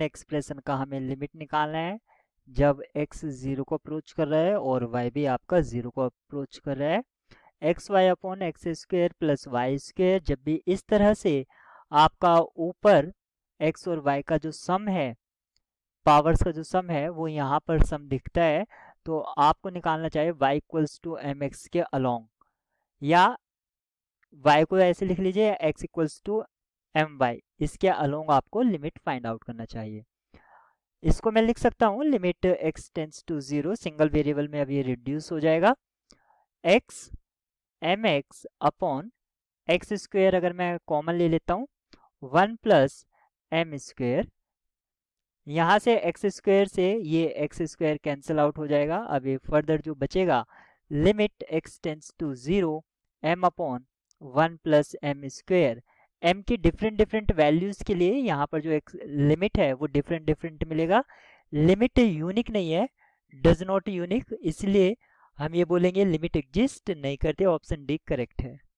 second expression का हमें limit निकालना है जब x जीरो को अप्रोच कर रहा है और y भी आपका जीरो को अप्रोच कर रहा है X Y upon X square plus Y square जब भी इस तरह से आपका ऊपर x और y का जो सम है पावर्स का जो सम है वो यहाँ पर सम दिखता है तो आपको निकालना चाहिए y equals to M X के अलोंग या y को ऐसे लिख लीजिए x equals to M Y इसके अलोंग आपको लिमिट फाइंड आउट करना चाहिए इसको मैं लिख सकता हूँ limit X tends to zero single variable में अभी रिड्यूस हो जाएगा X M X upon X square अगर मैं कॉमन ले लेता हूँ वन प्लस एम स्क्वेयर यहाँ से एक्स स्क्वेयर से ये एक्स स्क्वेयर कैंसिल आउट हो जाएगा अभी फर्दर जो बचेगा limit X tends to zero M upon one plus M square M की डिफरेंट डिफरेंट वैल्यूज़ के लिए यहाँ पर जो एक लिमिट है वो डिफरेंट डिफरेंट मिलेगा लिमिट यूनिक नहीं है डज नॉट यूनिक इसलिए हम ये बोलेंगे लिमिट एग्जिस्ट नहीं करते ऑप्शन डी करेक्ट है